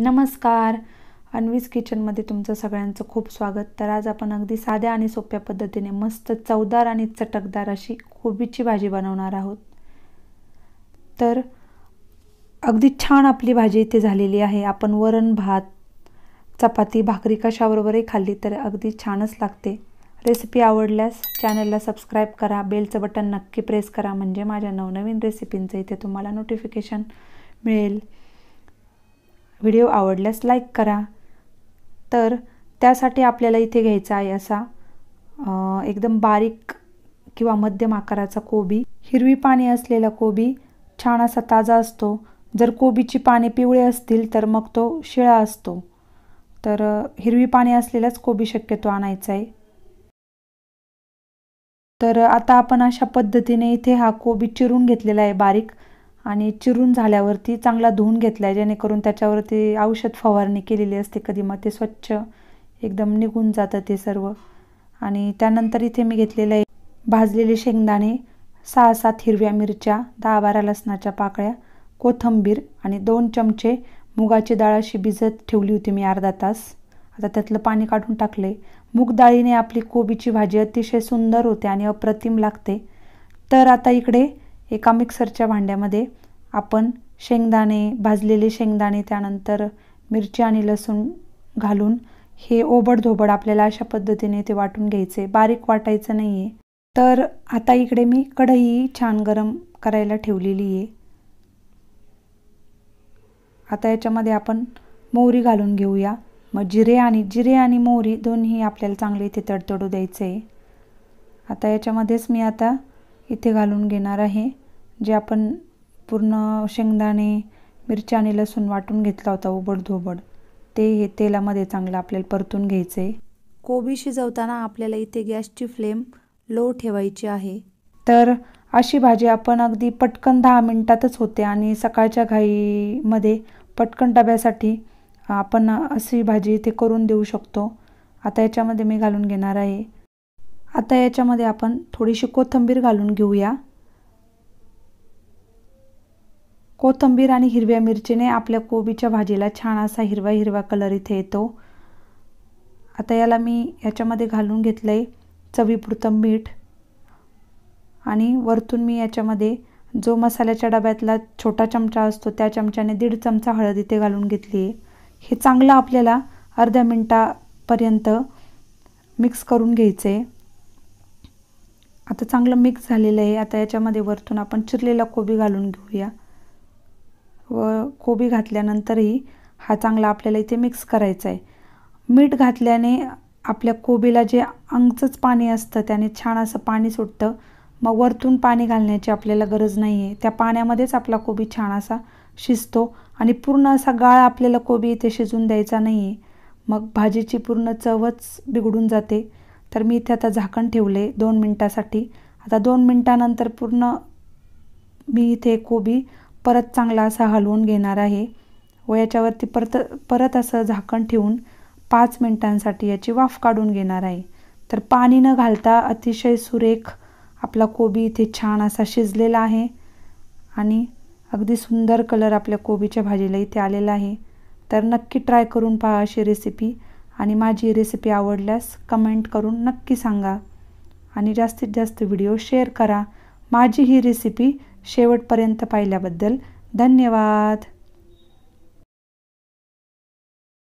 नमस्कार अन्वीज किचनमध्ये तुमचं सगळ्यांचं खूप स्वागत तर आज आपण अगदी साध्या आणि सोप्या पद्धतीने मस्त चवदार आणि चटकदार अशी कोबीची भाजी बनवणार आहोत तर अगदी छान आपली भाजी इथे झालेली आहे आपण वरण भात चपाती भाकरी कशाबरोबरही खाल्ली तर अगदी छानच लागते रेसिपी आवडल्यास चॅनलला सबस्क्राईब करा बेलचं बटन नक्की प्रेस करा म्हणजे माझ्या नवनवीन रेसिपींचं इथे तुम्हाला नोटिफिकेशन मिळेल व्हिडिओ आवडल्यास लाईक करा तर त्यासाठी आपल्याला इथे घ्यायचा आहे असा एकदम बारीक किंवा मध्यम आकाराचा कोबी हिरवी पाने असलेला कोबी छान असा ताजा असतो जर कोबीची पाने पिवळे असतील तर मग तो शिळा असतो तर हिरवी पाने असलेलाच कोबी शक्यतो आणायचा आहे तर आता आपण अशा पद्धतीने इथे हा कोबी चिरून घेतलेला आहे बारीक आणि चिरून झाल्यावरती चांगला धुवून घेतला आहे जेणेकरून त्याच्यावरती औषध फवारणी केलेली असते कधी मग ते स्वच्छ एकदम निघून जातं ते सर्व आणि त्यानंतर इथे मी घेतलेलं आहे भाजलेले शेंगदाणे सहा सात हिरव्या मिरच्या दहा बारा लसणाच्या पाकळ्या कोथंबीर आणि दोन चमचे मुगाची डाळ अशी भिजत ठेवली होती मी अर्धा तास आता त्यातलं पाणी काढून टाकले मूग डाळीने आपली कोबीची भाजी अतिशय सुंदर होते आणि अप्रतिम लागते तर आता इकडे एका मिक्सरच्या भांड्यामध्ये आपण शेंगदाणे भाजलेले शेंगदाणे त्यानंतर मिरची आणि लसूण घालून हे ओबडधोबड आपल्याला अशा पद्धतीने ते वाटून घ्यायचे बारीक वाटायचं नाही आहे तर आता इकडे मी कढई छान गरम करायला ठेवलेली आहे आता याच्यामध्ये आपण मोहरी घालून घेऊया मग जिरे आणि जिरे आणि मोहरी दोन्ही आपल्याला चांगले इथे तडतडू द्यायचे आहे आता याच्यामध्येच मी आता इथे घालून घेणार आहे जे आपण पूर्ण शेंगदाणे मिरच्या आणि लसूण वाटून घेतला होता उबड धोबड ते हे तेलामध्ये चांगलं आपल्याला परतून घ्यायचं आहे कोबी शिजवताना आपल्याला इथे गॅसची फ्लेम लो ठेवायची आहे तर अशी भाजी आपण अगदी पटकन दहा मिनटातच होते आणि सकाळच्या घाईमध्ये पटकन डब्यासाठी आपण अशी भाजी इथे करून देऊ शकतो आता याच्यामध्ये मी घालून घेणार आहे आता याच्यामध्ये आपण थोडीशी कोथंबीर घालून घेऊया कोथंबीर आणि हिरव्या मिरचीने आपल्या कोबीच्या भाजीला छान असा हिरवा हिरवा कलर इथे येतो आता याला मी याच्यामध्ये घालून घेतलं आहे चवीपुरतं मीठ आणि वरतून मी याच्यामध्ये जो मसाल्याच्या डब्यातला छोटा चमचा असतो त्या चमच्याने दीड चमचा हळद इथे घालून घेतली आहे हे चांगलं आपल्याला अर्ध्या मिनटापर्यंत मिक्स करून घ्यायचं आहे आता चांगलं मिक्स झालेलं आहे आता याच्यामध्ये वरतून आपण चिरलेला कोबी घालून घेऊया व कोबी घातल्यानंतरही हा चांगला आपल्याला इथे मिक्स करायचा आहे मीठ घातल्याने आपल्या कोबीला जे अंगचंच पाणी असतं त्याने छान असं पाणी सुटतं मग वरतून पाणी घालण्याची आपल्याला गरज नाही आहे त्या पाण्यामध्येच आपला कोबी छान असा शिजतो आणि पूर्ण असा गाळ आपल्याला कोबी इथे शिजून द्यायचा नाही आहे मग भाजीची पूर्ण चवच बिघडून जाते तर मी इथे आता झाकण ठेवले दोन मिनटासाठी आता दोन मिनटानंतर पूर्ण मी इथे कोबी परत चांगला असा हलवून घेणार आहे व याच्यावरती परत परत असं झाकण ठेवून पाच मिनटांसाठी याची वाफ काढून घेणार आहे तर पाणी न घालता अतिशय सुरेख आपला कोबी इथे छान असा शिजलेला आहे आणि अगदी सुंदर कलर आपल्या कोबीच्या भाजीला इथे आलेला आहे तर नक्की ट्राय करून पहा अशी रेसिपी आणि माझी रेसिपी आवडल्यास कमेंट करून नक्की सांगा आणि जास्तीत जास्त व्हिडिओ शेअर करा माझी ही रेसिपी शेवटपर्यंत पाहिल्याबद्दल धन्यवाद